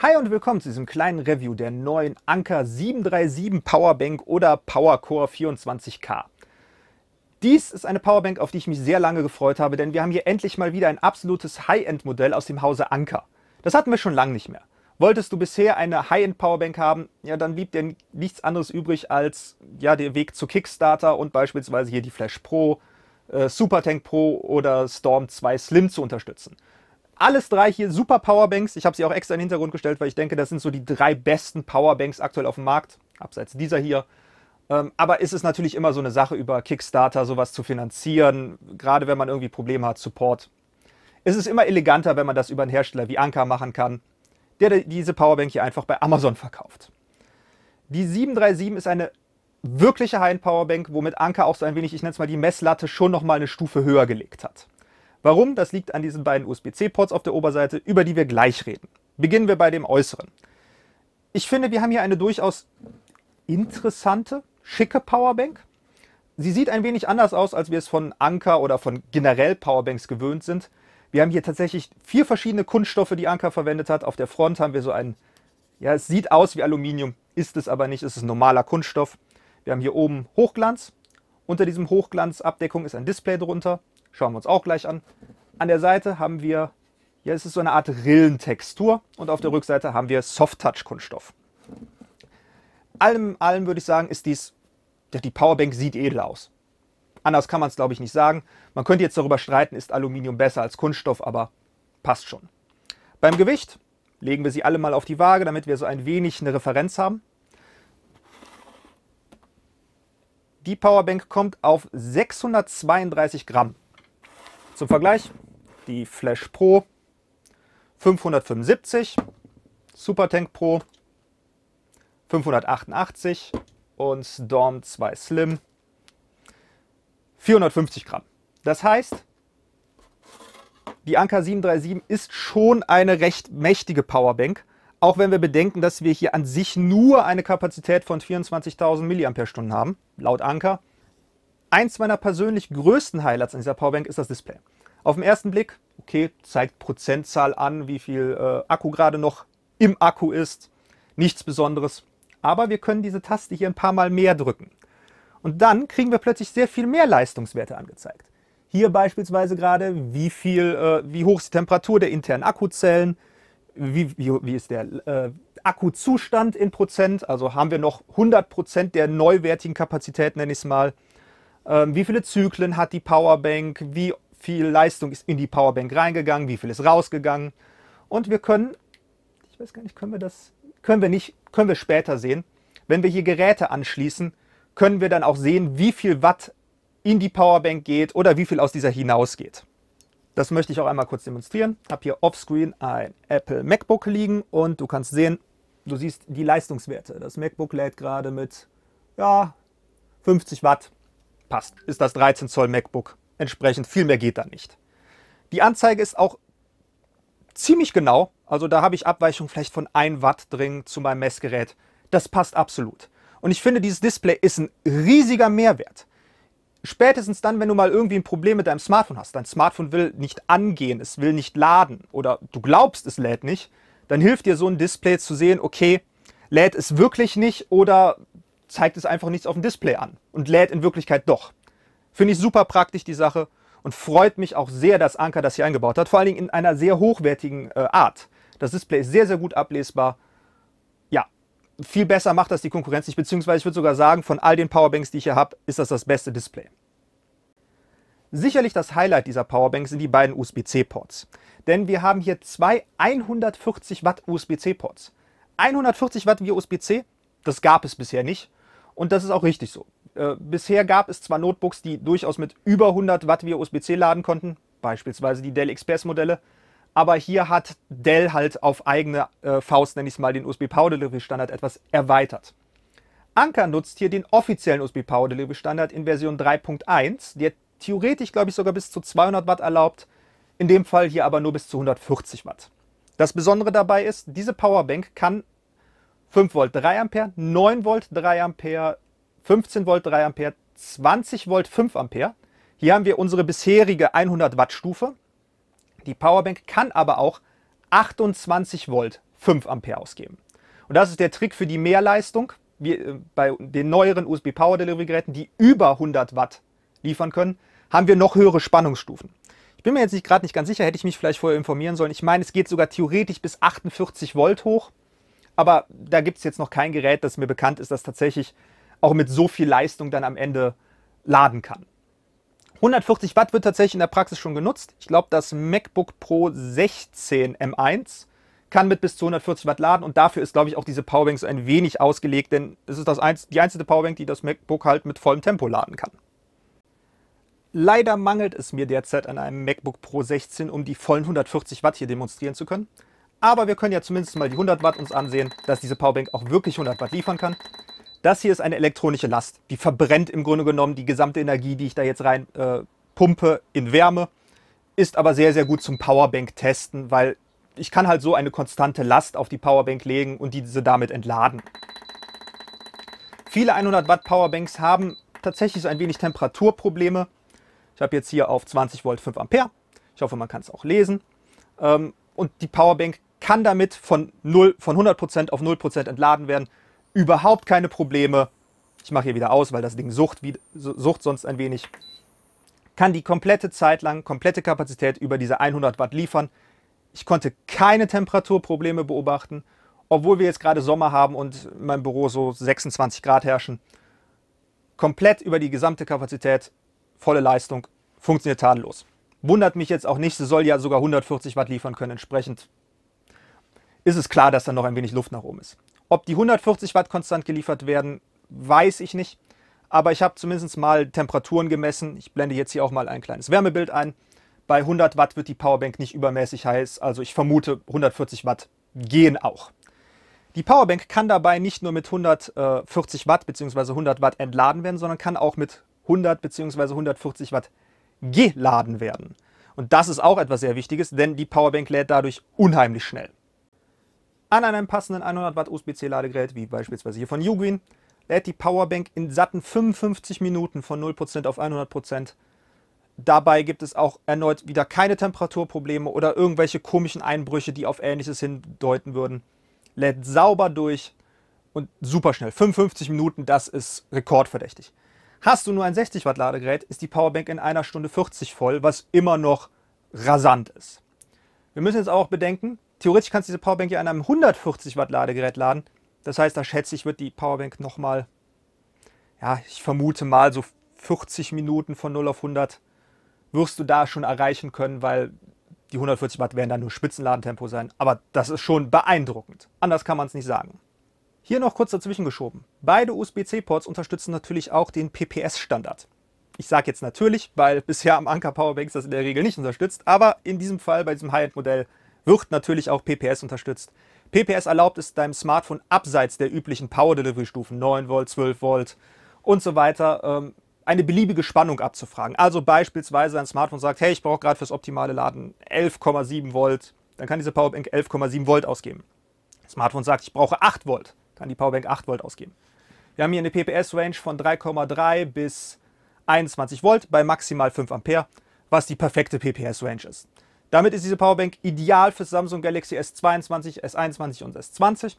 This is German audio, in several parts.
Hi und willkommen zu diesem kleinen Review der neuen Anker 737 Powerbank oder Powercore 24K. Dies ist eine Powerbank, auf die ich mich sehr lange gefreut habe, denn wir haben hier endlich mal wieder ein absolutes High-End-Modell aus dem Hause Anker. Das hatten wir schon lange nicht mehr. Wolltest du bisher eine High-End-Powerbank haben, ja, dann blieb dir nichts anderes übrig als ja, der Weg zu Kickstarter und beispielsweise hier die Flash Pro, äh, Tank Pro oder Storm 2 Slim zu unterstützen alles drei hier super Powerbanks. Ich habe sie auch extra in den Hintergrund gestellt, weil ich denke, das sind so die drei besten Powerbanks aktuell auf dem Markt, abseits dieser hier. Ähm, aber ist es natürlich immer so eine Sache, über Kickstarter sowas zu finanzieren, gerade wenn man irgendwie Probleme hat, Support. Es Ist immer eleganter, wenn man das über einen Hersteller wie Anker machen kann, der diese Powerbank hier einfach bei Amazon verkauft. Die 737 ist eine wirkliche High-End-Powerbank, womit Anker auch so ein wenig, ich nenne es mal die Messlatte, schon nochmal eine Stufe höher gelegt hat. Warum? Das liegt an diesen beiden USB-C-Ports auf der Oberseite, über die wir gleich reden. Beginnen wir bei dem äußeren. Ich finde, wir haben hier eine durchaus interessante, schicke Powerbank. Sie sieht ein wenig anders aus, als wir es von Anker oder von generell Powerbanks gewöhnt sind. Wir haben hier tatsächlich vier verschiedene Kunststoffe, die Anker verwendet hat. Auf der Front haben wir so einen, ja, es sieht aus wie Aluminium, ist es aber nicht, es ist normaler Kunststoff. Wir haben hier oben Hochglanz. Unter diesem Hochglanzabdeckung ist ein Display drunter. Schauen wir uns auch gleich an. An der Seite haben wir, hier ist es so eine Art Rillentextur und auf der Rückseite haben wir Soft-Touch-Kunststoff. Allem, allem würde ich sagen, ist dies, die Powerbank sieht edel aus. Anders kann man es, glaube ich, nicht sagen. Man könnte jetzt darüber streiten, ist Aluminium besser als Kunststoff, aber passt schon. Beim Gewicht legen wir sie alle mal auf die Waage, damit wir so ein wenig eine Referenz haben. Die Powerbank kommt auf 632 Gramm. Zum Vergleich, die Flash Pro 575, Super Tank Pro 588 und Storm 2 Slim 450 Gramm. Das heißt, die Anker 737 ist schon eine recht mächtige Powerbank, auch wenn wir bedenken, dass wir hier an sich nur eine Kapazität von 24.000 mAh haben, laut Anker. Eins meiner persönlich größten Highlights an dieser Powerbank ist das Display. Auf den ersten Blick, okay, zeigt Prozentzahl an, wie viel äh, Akku gerade noch im Akku ist. Nichts Besonderes. Aber wir können diese Taste hier ein paar Mal mehr drücken. Und dann kriegen wir plötzlich sehr viel mehr Leistungswerte angezeigt. Hier beispielsweise gerade, wie, viel, äh, wie hoch ist die Temperatur der internen Akkuzellen, wie, wie, wie ist der äh, Akkuzustand in Prozent, also haben wir noch 100 Prozent der neuwertigen Kapazität, nenne ich es mal. Ähm, wie viele Zyklen hat die Powerbank, wie viel Leistung ist in die Powerbank reingegangen, wie viel ist rausgegangen. Und wir können, ich weiß gar nicht, können wir das, können wir nicht, können wir später sehen. Wenn wir hier Geräte anschließen, können wir dann auch sehen, wie viel Watt in die Powerbank geht oder wie viel aus dieser hinausgeht. Das möchte ich auch einmal kurz demonstrieren. Ich habe hier offscreen ein Apple MacBook liegen und du kannst sehen, du siehst die Leistungswerte. Das MacBook lädt gerade mit ja, 50 Watt passt, ist das 13 Zoll MacBook. Entsprechend viel mehr geht da nicht. Die Anzeige ist auch ziemlich genau. Also da habe ich Abweichung vielleicht von 1 Watt drin zu meinem Messgerät. Das passt absolut. Und ich finde, dieses Display ist ein riesiger Mehrwert. Spätestens dann, wenn du mal irgendwie ein Problem mit deinem Smartphone hast, dein Smartphone will nicht angehen, es will nicht laden oder du glaubst, es lädt nicht, dann hilft dir so ein Display zu sehen, okay, lädt es wirklich nicht oder zeigt es einfach nichts auf dem Display an und lädt in Wirklichkeit doch. Finde ich super praktisch die Sache und freut mich auch sehr, dass Anker das hier eingebaut hat, vor allen Dingen in einer sehr hochwertigen äh, Art. Das Display ist sehr, sehr gut ablesbar. Ja, viel besser macht das die Konkurrenz nicht, beziehungsweise ich würde sogar sagen, von all den Powerbanks, die ich hier habe, ist das das beste Display. Sicherlich das Highlight dieser Powerbank sind die beiden USB-C-Ports. Denn wir haben hier zwei 140 Watt USB-C-Ports. 140 Watt via USB-C, das gab es bisher nicht. Und das ist auch richtig so. Äh, bisher gab es zwar Notebooks, die durchaus mit über 100 Watt via USB-C laden konnten, beispielsweise die Dell XPS-Modelle, aber hier hat Dell halt auf eigene äh, Faust, nenne ich es mal, den USB Power Delivery Standard etwas erweitert. Anker nutzt hier den offiziellen USB Power Delivery Standard in Version 3.1, der theoretisch, glaube ich, sogar bis zu 200 Watt erlaubt, in dem Fall hier aber nur bis zu 140 Watt. Das Besondere dabei ist, diese Powerbank kann 5 Volt 3 Ampere, 9 Volt 3 Ampere, 15 Volt 3 Ampere, 20 Volt 5 Ampere. Hier haben wir unsere bisherige 100 Watt Stufe. Die Powerbank kann aber auch 28 Volt 5 Ampere ausgeben. Und das ist der Trick für die Mehrleistung wir, äh, bei den neueren USB Power Delivery Geräten, die über 100 Watt liefern können, haben wir noch höhere Spannungsstufen. Ich bin mir jetzt gerade nicht ganz sicher, hätte ich mich vielleicht vorher informieren sollen. Ich meine, es geht sogar theoretisch bis 48 Volt hoch. Aber da gibt es jetzt noch kein Gerät, das mir bekannt ist, das tatsächlich auch mit so viel Leistung dann am Ende laden kann. 140 Watt wird tatsächlich in der Praxis schon genutzt. Ich glaube, das MacBook Pro 16 M1 kann mit bis zu 140 Watt laden und dafür ist, glaube ich, auch diese Powerbank so ein wenig ausgelegt, denn es ist das einz die einzige Powerbank, die das MacBook halt mit vollem Tempo laden kann. Leider mangelt es mir derzeit an einem MacBook Pro 16, um die vollen 140 Watt hier demonstrieren zu können. Aber wir können ja zumindest mal die 100 Watt uns ansehen, dass diese Powerbank auch wirklich 100 Watt liefern kann. Das hier ist eine elektronische Last. Die verbrennt im Grunde genommen die gesamte Energie, die ich da jetzt rein äh, pumpe, in Wärme. Ist aber sehr, sehr gut zum Powerbank-Testen, weil ich kann halt so eine konstante Last auf die Powerbank legen und diese damit entladen. Viele 100 Watt Powerbanks haben tatsächlich so ein wenig Temperaturprobleme. Ich habe jetzt hier auf 20 Volt 5 Ampere. Ich hoffe, man kann es auch lesen. Ähm, und die Powerbank kann damit von, 0, von 100% auf 0% entladen werden. Überhaupt keine Probleme. Ich mache hier wieder aus, weil das Ding sucht, wie, sucht sonst ein wenig. Kann die komplette Zeit lang, komplette Kapazität über diese 100 Watt liefern. Ich konnte keine Temperaturprobleme beobachten, obwohl wir jetzt gerade Sommer haben und in meinem Büro so 26 Grad herrschen. Komplett über die gesamte Kapazität, volle Leistung, funktioniert tadellos. Wundert mich jetzt auch nicht, sie soll ja sogar 140 Watt liefern können, entsprechend ist es klar, dass da noch ein wenig Luft nach oben ist. Ob die 140 Watt konstant geliefert werden, weiß ich nicht. Aber ich habe zumindest mal Temperaturen gemessen. Ich blende jetzt hier auch mal ein kleines Wärmebild ein. Bei 100 Watt wird die Powerbank nicht übermäßig heiß. Also ich vermute, 140 Watt gehen auch. Die Powerbank kann dabei nicht nur mit 140 Watt bzw. 100 Watt entladen werden, sondern kann auch mit 100 bzw. 140 Watt geladen werden. Und das ist auch etwas sehr Wichtiges, denn die Powerbank lädt dadurch unheimlich schnell an einem passenden 100 Watt USB-C-Ladegerät, wie beispielsweise hier von Ugreen, lädt die Powerbank in satten 55 Minuten von 0% auf 100%. Dabei gibt es auch erneut wieder keine Temperaturprobleme oder irgendwelche komischen Einbrüche, die auf Ähnliches hindeuten würden. Lädt sauber durch und super schnell. 55 Minuten, das ist rekordverdächtig. Hast du nur ein 60 Watt Ladegerät, ist die Powerbank in einer Stunde 40 voll, was immer noch rasant ist. Wir müssen jetzt auch bedenken, Theoretisch kannst du diese Powerbank ja an einem 140 Watt Ladegerät laden. Das heißt, da schätze ich, wird die Powerbank nochmal, ja, ich vermute mal so 40 Minuten von 0 auf 100 wirst du da schon erreichen können, weil die 140 Watt werden dann nur Spitzenladentempo sein. Aber das ist schon beeindruckend. Anders kann man es nicht sagen. Hier noch kurz dazwischen geschoben. Beide USB-C-Ports unterstützen natürlich auch den PPS-Standard. Ich sage jetzt natürlich, weil bisher am Anker Powerbanks das in der Regel nicht unterstützt, aber in diesem Fall bei diesem High-End-Modell wird natürlich auch PPS unterstützt. PPS erlaubt es deinem Smartphone abseits der üblichen Power Delivery Stufen 9 Volt, 12 Volt und so weiter ähm, eine beliebige Spannung abzufragen. Also beispielsweise dein Smartphone sagt, hey, ich brauche gerade fürs optimale Laden 11,7 Volt, dann kann diese Powerbank 11,7 Volt ausgeben. Smartphone sagt, ich brauche 8 Volt, kann die Powerbank 8 Volt ausgeben. Wir haben hier eine PPS-Range von 3,3 bis 21 Volt bei maximal 5 Ampere, was die perfekte PPS-Range ist. Damit ist diese Powerbank ideal für Samsung Galaxy S22, S21 und S20.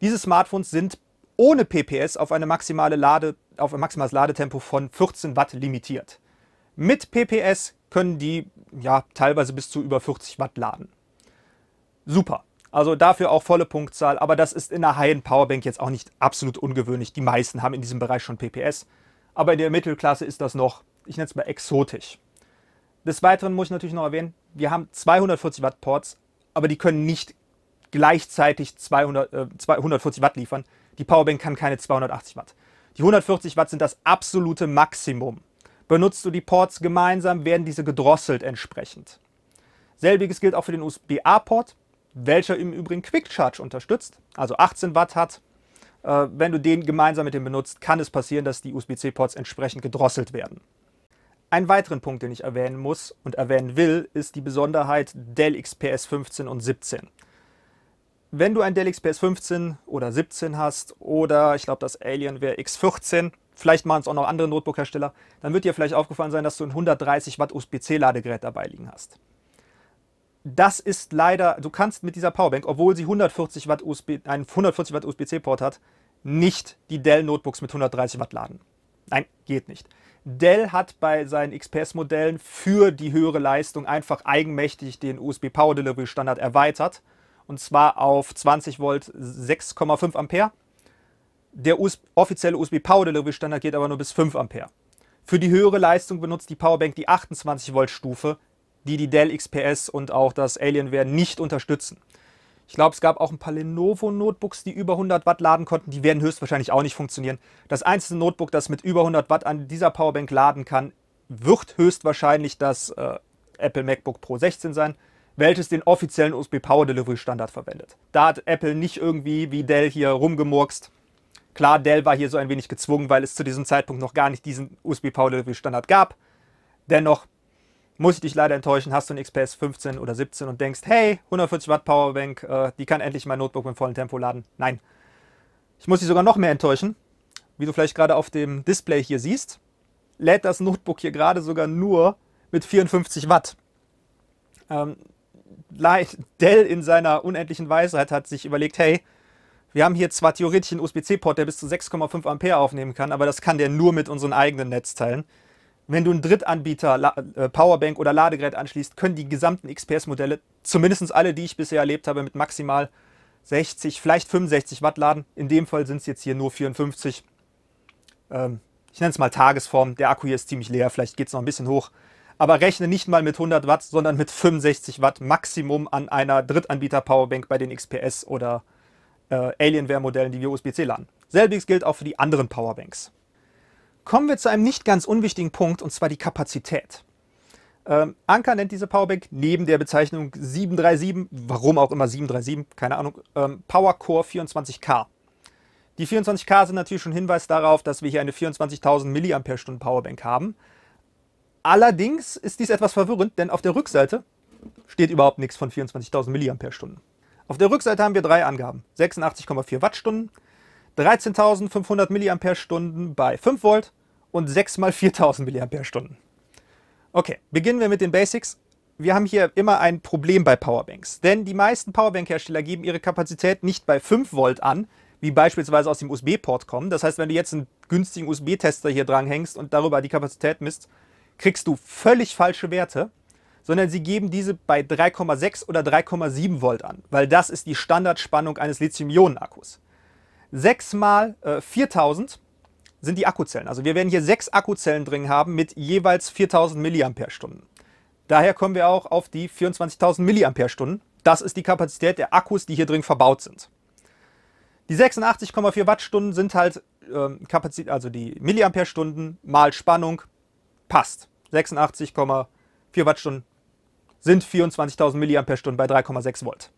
Diese Smartphones sind ohne PPS auf, eine maximale Lade, auf ein maximales Ladetempo von 14 Watt limitiert. Mit PPS können die ja, teilweise bis zu über 40 Watt laden. Super. Also dafür auch volle Punktzahl, aber das ist in einer High-End Powerbank jetzt auch nicht absolut ungewöhnlich. Die meisten haben in diesem Bereich schon PPS, aber in der Mittelklasse ist das noch, ich nenne es mal exotisch. Des Weiteren muss ich natürlich noch erwähnen, wir haben 240 Watt Ports, aber die können nicht gleichzeitig 200, äh, 240 Watt liefern. Die Powerbank kann keine 280 Watt. Die 140 Watt sind das absolute Maximum. Benutzt du die Ports gemeinsam, werden diese gedrosselt entsprechend. Selbiges gilt auch für den USB-A-Port, welcher im Übrigen Quick Charge unterstützt, also 18 Watt hat. Äh, wenn du den gemeinsam mit dem benutzt, kann es passieren, dass die USB-C-Ports entsprechend gedrosselt werden. Einen weiteren Punkt, den ich erwähnen muss und erwähnen will, ist die Besonderheit Dell XPS 15 und 17. Wenn du ein Dell XPS 15 oder 17 hast oder ich glaube das Alienware X14, vielleicht machen es auch noch andere Notebook-Hersteller, dann wird dir vielleicht aufgefallen sein, dass du ein 130 Watt USB-C-Ladegerät dabei liegen hast. Das ist leider, du kannst mit dieser Powerbank, obwohl sie 140 Watt USB, einen 140 Watt USB-C-Port hat, nicht die Dell Notebooks mit 130 Watt laden. Nein, geht nicht. Dell hat bei seinen XPS-Modellen für die höhere Leistung einfach eigenmächtig den USB Power Delivery Standard erweitert. Und zwar auf 20 Volt 6,5 Ampere. Der US offizielle USB Power Delivery Standard geht aber nur bis 5 Ampere. Für die höhere Leistung benutzt die Powerbank die 28 Volt Stufe, die die Dell XPS und auch das Alienware nicht unterstützen. Ich glaube, es gab auch ein paar Lenovo-Notebooks, die über 100 Watt laden konnten. Die werden höchstwahrscheinlich auch nicht funktionieren. Das einzige Notebook, das mit über 100 Watt an dieser Powerbank laden kann, wird höchstwahrscheinlich das äh, Apple MacBook Pro 16 sein, welches den offiziellen USB Power Delivery Standard verwendet. Da hat Apple nicht irgendwie wie Dell hier rumgemurkst. Klar, Dell war hier so ein wenig gezwungen, weil es zu diesem Zeitpunkt noch gar nicht diesen USB Power Delivery Standard gab. Dennoch, muss ich dich leider enttäuschen, hast du ein XPS 15 oder 17 und denkst, hey, 140 Watt Powerbank, äh, die kann endlich mein Notebook mit vollem Tempo laden. Nein. Ich muss dich sogar noch mehr enttäuschen. Wie du vielleicht gerade auf dem Display hier siehst, lädt das Notebook hier gerade sogar nur mit 54 Watt. Ähm, Dell in seiner unendlichen Weisheit hat sich überlegt, hey, wir haben hier zwar theoretisch einen USB-C-Port, der bis zu 6,5 Ampere aufnehmen kann, aber das kann der nur mit unseren eigenen Netzteilen. Wenn du einen Drittanbieter äh, Powerbank oder Ladegerät anschließt, können die gesamten XPS-Modelle, zumindest alle, die ich bisher erlebt habe, mit maximal 60, vielleicht 65 Watt laden. In dem Fall sind es jetzt hier nur 54. Ähm, ich nenne es mal Tagesform. Der Akku hier ist ziemlich leer, vielleicht geht es noch ein bisschen hoch. Aber rechne nicht mal mit 100 Watt, sondern mit 65 Watt Maximum an einer Drittanbieter-Powerbank bei den XPS oder äh, Alienware-Modellen, die wir USB-C laden. Selbiges gilt auch für die anderen Powerbanks. Kommen wir zu einem nicht ganz unwichtigen Punkt, und zwar die Kapazität. Ähm, Anker nennt diese Powerbank neben der Bezeichnung 737, warum auch immer 737, keine Ahnung, ähm, PowerCore 24K. Die 24K sind natürlich schon Hinweis darauf, dass wir hier eine 24.000 mAh Powerbank haben. Allerdings ist dies etwas verwirrend, denn auf der Rückseite steht überhaupt nichts von 24.000 mAh. Auf der Rückseite haben wir drei Angaben. 86,4 Wattstunden, 13.500 mAh bei 5 Volt und 6 mal 4.000 mAh. Okay, beginnen wir mit den Basics. Wir haben hier immer ein Problem bei Powerbanks, denn die meisten Powerbank-Hersteller geben ihre Kapazität nicht bei 5 Volt an, wie beispielsweise aus dem USB-Port kommen. Das heißt, wenn du jetzt einen günstigen USB-Tester hier dranhängst und darüber die Kapazität misst, kriegst du völlig falsche Werte, sondern sie geben diese bei 3,6 oder 3,7 Volt an, weil das ist die Standardspannung eines Lithium-Ionen-Akkus. 6 mal äh, 4000 sind die Akkuzellen. Also wir werden hier sechs Akkuzellen drin haben mit jeweils 4000 mAh. Daher kommen wir auch auf die 24.000 mAh. Das ist die Kapazität der Akkus, die hier drin verbaut sind. Die 86,4 Wattstunden sind halt ähm, Kapazität, also die Milliampere-Stunden mal Spannung, passt. 86,4 Wattstunden sind 24.000 mAh bei 3,6 Volt.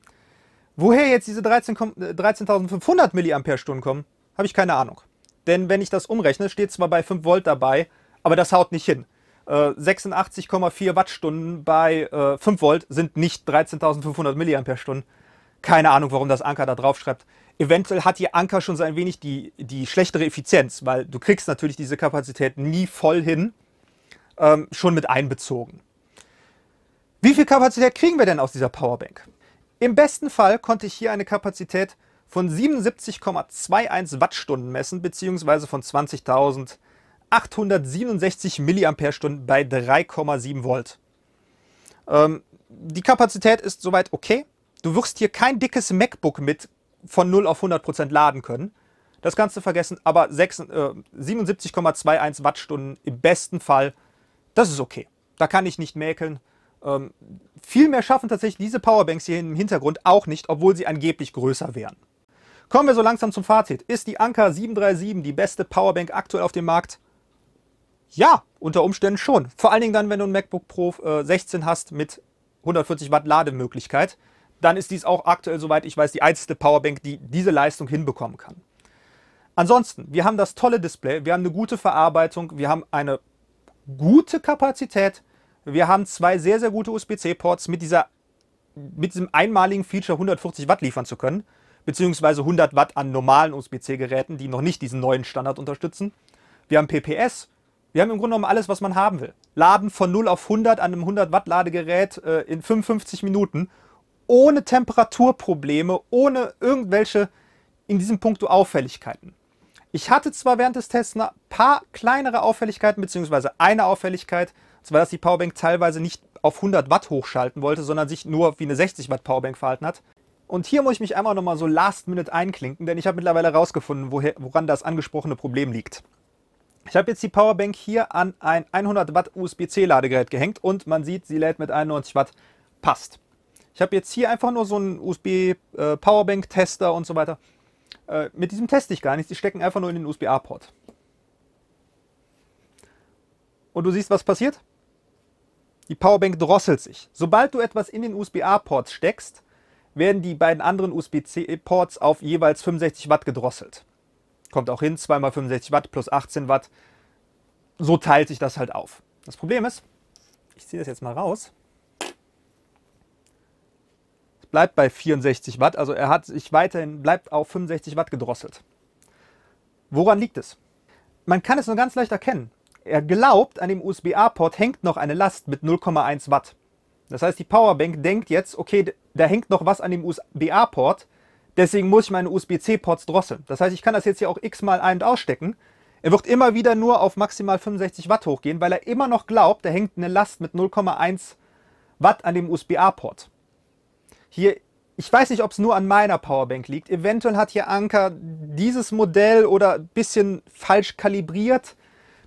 Woher jetzt diese 13.500 äh, mAh kommen, habe ich keine Ahnung. Denn wenn ich das umrechne, steht zwar bei 5 Volt dabei, aber das haut nicht hin. 86,4 äh, Wattstunden bei 5 äh, Volt sind nicht 13.500 mAh. Keine Ahnung, warum das Anker da drauf schreibt. Eventuell hat die Anker schon so ein wenig die, die schlechtere Effizienz, weil du kriegst natürlich diese Kapazität nie voll hin, ähm, schon mit einbezogen. Wie viel Kapazität kriegen wir denn aus dieser Powerbank? Im besten Fall konnte ich hier eine Kapazität von 77,21 Wattstunden messen, beziehungsweise von 20.867 mAh bei 3,7 Volt. Ähm, die Kapazität ist soweit okay. Du wirst hier kein dickes MacBook mit von 0 auf 100% laden können. Das Ganze vergessen, aber äh, 77,21 Wattstunden im besten Fall, das ist okay. Da kann ich nicht mäkeln. Ähm, viel mehr schaffen tatsächlich diese Powerbanks hier im Hintergrund auch nicht, obwohl sie angeblich größer wären. Kommen wir so langsam zum Fazit. Ist die Anker 737 die beste Powerbank aktuell auf dem Markt? Ja, unter Umständen schon. Vor allen Dingen dann, wenn du ein MacBook Pro äh, 16 hast mit 140 Watt Lademöglichkeit, dann ist dies auch aktuell, soweit ich weiß, die einzige Powerbank, die diese Leistung hinbekommen kann. Ansonsten, wir haben das tolle Display, wir haben eine gute Verarbeitung, wir haben eine gute Kapazität, wir haben zwei sehr, sehr gute USB-C-Ports mit, mit diesem einmaligen Feature 140 Watt liefern zu können, beziehungsweise 100 Watt an normalen USB-C-Geräten, die noch nicht diesen neuen Standard unterstützen. Wir haben PPS. Wir haben im Grunde genommen alles, was man haben will. Laden von 0 auf 100 an einem 100 Watt Ladegerät äh, in 55 Minuten, ohne Temperaturprobleme, ohne irgendwelche in diesem Punkt Auffälligkeiten. Ich hatte zwar während des Tests ein paar kleinere Auffälligkeiten, beziehungsweise eine Auffälligkeit, zwar, dass die Powerbank teilweise nicht auf 100 Watt hochschalten wollte, sondern sich nur wie eine 60 Watt Powerbank verhalten hat. Und hier muss ich mich einmal nochmal so last minute einklinken, denn ich habe mittlerweile herausgefunden, woran das angesprochene Problem liegt. Ich habe jetzt die Powerbank hier an ein 100 Watt USB-C Ladegerät gehängt und man sieht, sie lädt mit 91 Watt. Passt. Ich habe jetzt hier einfach nur so einen USB äh, Powerbank Tester und so weiter. Äh, mit diesem teste ich gar nichts, die stecken einfach nur in den USB-A-Port. Und du siehst, was passiert? Die Powerbank drosselt sich. Sobald du etwas in den USB-A-Ports steckst, werden die beiden anderen USB-C-Ports auf jeweils 65 Watt gedrosselt. Kommt auch hin, 2 mal 65 Watt plus 18 Watt. So teilt sich das halt auf. Das Problem ist, ich ziehe das jetzt mal raus. Es bleibt bei 64 Watt, also er hat sich weiterhin, bleibt auf 65 Watt gedrosselt. Woran liegt es? Man kann es nur ganz leicht erkennen. Er glaubt, an dem USB-A-Port hängt noch eine Last mit 0,1 Watt. Das heißt, die Powerbank denkt jetzt, okay, da hängt noch was an dem USB-A-Port, deswegen muss ich meine USB-C-Ports drosseln. Das heißt, ich kann das jetzt hier auch x-mal ein- und ausstecken. Er wird immer wieder nur auf maximal 65 Watt hochgehen, weil er immer noch glaubt, da hängt eine Last mit 0,1 Watt an dem USB-A-Port. Hier, ich weiß nicht, ob es nur an meiner Powerbank liegt. Eventuell hat hier Anker dieses Modell oder ein bisschen falsch kalibriert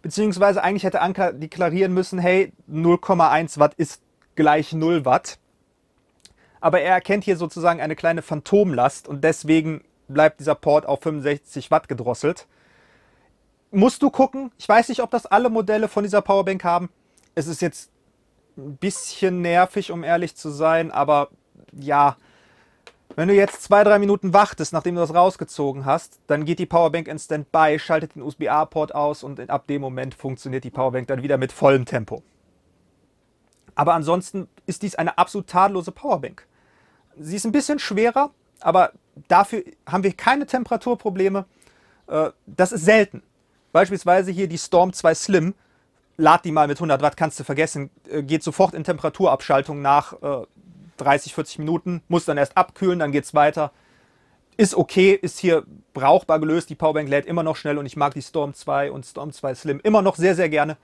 beziehungsweise eigentlich hätte Anker deklarieren müssen, hey, 0,1 Watt ist gleich 0 Watt. Aber er erkennt hier sozusagen eine kleine Phantomlast und deswegen bleibt dieser Port auf 65 Watt gedrosselt. Musst du gucken. Ich weiß nicht, ob das alle Modelle von dieser Powerbank haben. Es ist jetzt ein bisschen nervig, um ehrlich zu sein, aber ja, wenn du jetzt zwei, drei Minuten wartest, nachdem du das rausgezogen hast, dann geht die Powerbank in Standby, schaltet den USB-A-Port aus und ab dem Moment funktioniert die Powerbank dann wieder mit vollem Tempo. Aber ansonsten ist dies eine absolut tadellose Powerbank. Sie ist ein bisschen schwerer, aber dafür haben wir keine Temperaturprobleme. Äh, das ist selten. Beispielsweise hier die Storm 2 Slim. Lad die mal mit 100 Watt, kannst du vergessen. Äh, geht sofort in Temperaturabschaltung nach. Äh, 30, 40 Minuten, muss dann erst abkühlen, dann geht es weiter. Ist okay, ist hier brauchbar gelöst. Die Powerbank lädt immer noch schnell und ich mag die Storm 2 und Storm 2 Slim immer noch sehr, sehr gerne.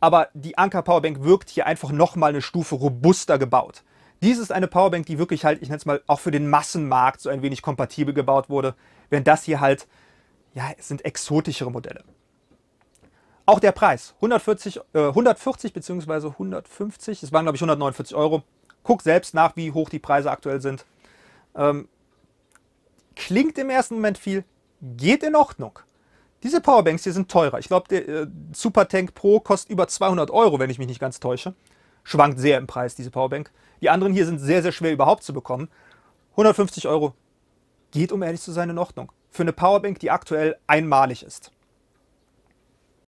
Aber die Anker Powerbank wirkt hier einfach nochmal eine Stufe robuster gebaut. Dies ist eine Powerbank, die wirklich halt, ich nenne es mal, auch für den Massenmarkt so ein wenig kompatibel gebaut wurde, während das hier halt, ja, es sind exotischere Modelle. Auch der Preis, 140, äh, 140 bzw. 150, es waren glaube ich 149 Euro, Guck selbst nach, wie hoch die Preise aktuell sind. Ähm, klingt im ersten Moment viel, geht in Ordnung. Diese Powerbanks hier sind teurer. Ich glaube, der äh, Supertank Pro kostet über 200 Euro, wenn ich mich nicht ganz täusche. Schwankt sehr im Preis, diese Powerbank. Die anderen hier sind sehr, sehr schwer überhaupt zu bekommen. 150 Euro geht, um ehrlich zu sein, in Ordnung. Für eine Powerbank, die aktuell einmalig ist.